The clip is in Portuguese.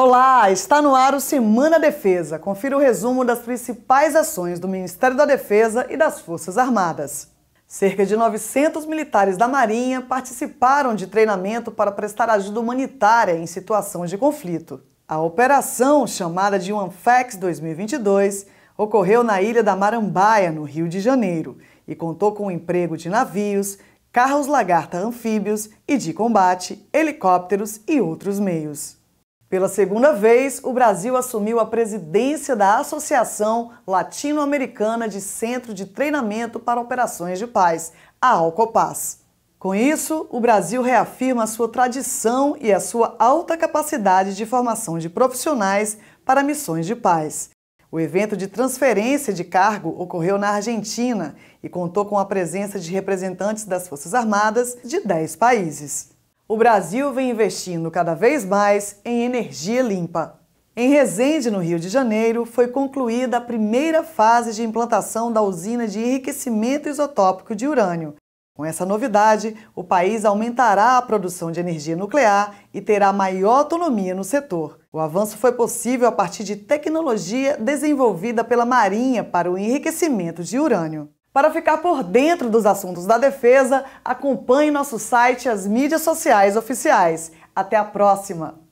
Olá, está no ar o Semana Defesa. Confira o resumo das principais ações do Ministério da Defesa e das Forças Armadas. Cerca de 900 militares da Marinha participaram de treinamento para prestar ajuda humanitária em situações de conflito. A operação, chamada de OneFax 2022, ocorreu na ilha da Marambaia, no Rio de Janeiro, e contou com o emprego de navios, carros lagarta anfíbios e de combate, helicópteros e outros meios. Pela segunda vez, o Brasil assumiu a presidência da Associação Latino-Americana de Centro de Treinamento para Operações de Paz, a Alcopaz. Com isso, o Brasil reafirma a sua tradição e a sua alta capacidade de formação de profissionais para missões de paz. O evento de transferência de cargo ocorreu na Argentina e contou com a presença de representantes das Forças Armadas de 10 países. O Brasil vem investindo cada vez mais em energia limpa. Em Resende, no Rio de Janeiro, foi concluída a primeira fase de implantação da usina de enriquecimento isotópico de urânio. Com essa novidade, o país aumentará a produção de energia nuclear e terá maior autonomia no setor. O avanço foi possível a partir de tecnologia desenvolvida pela Marinha para o enriquecimento de urânio. Para ficar por dentro dos assuntos da defesa, acompanhe nosso site e as mídias sociais oficiais. Até a próxima!